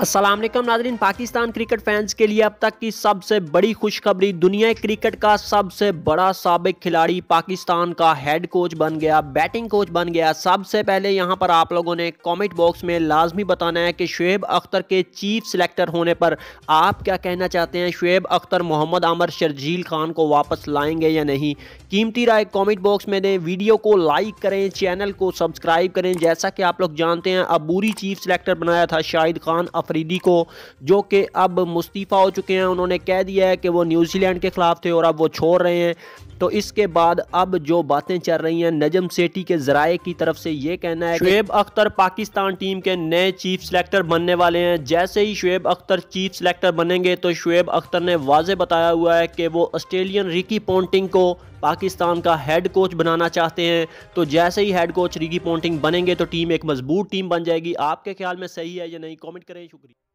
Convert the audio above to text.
असलम नाजरीन Pakistan cricket fans के लिए अब तक की सबसे बड़ी खुशखबरी दुनिया क्रिकेट का सबसे बड़ा सबक खिलाड़ी पाकिस्तान का हेड कोच बन गया बैटिंग कोच बन गया सबसे पहले यहां पर आप लोगों ने कमेंट बॉक्स में लाजमी बताना है कि शुएब अख्तर के चीफ सिलेक्टर होने पर आप क्या कहना चाहते हैं शुएब अख्तर मोहम्मद आमर शर्जील खान को वापस लाएंगे या नहीं कीमती राय कॉमेंट बॉक्स में दें वीडियो को लाइक करें चैनल को सब्सक्राइब करें जैसा कि आप लोग जानते हैं अबूरी चीफ सिलेक्टर बनाया था शाहिद खान अफरीदी को जो कि अब मुस्तीफ़ा हो चुके हैं उन्होंने कह दिया है कि वो न्यूजीलैंड के ख़िलाफ़ थे और अब वो छोड़ रहे हैं तो इसके बाद अब जो बातें चल रही हैं नजम सेठी के जराए की तरफ से ये कहना है शुएब अख्तर पाकिस्तान टीम के नए चीफ सेलेक्टर बनने वाले हैं जैसे ही शुएब अख्तर चीफ सेलेक्टर बनेंगे तो शुएब अख्तर ने वाजे बताया हुआ है कि वो ऑस्ट्रेलियन रिकी पोंटिंग को पाकिस्तान का हेड कोच बनाना चाहते हैं तो जैसे ही हेड कोच रिगी पोंटिंग बनेंगे तो टीम एक मजबूत टीम बन जाएगी आपके ख्याल में सही है या नहीं कॉमेंट करें शुक्रिया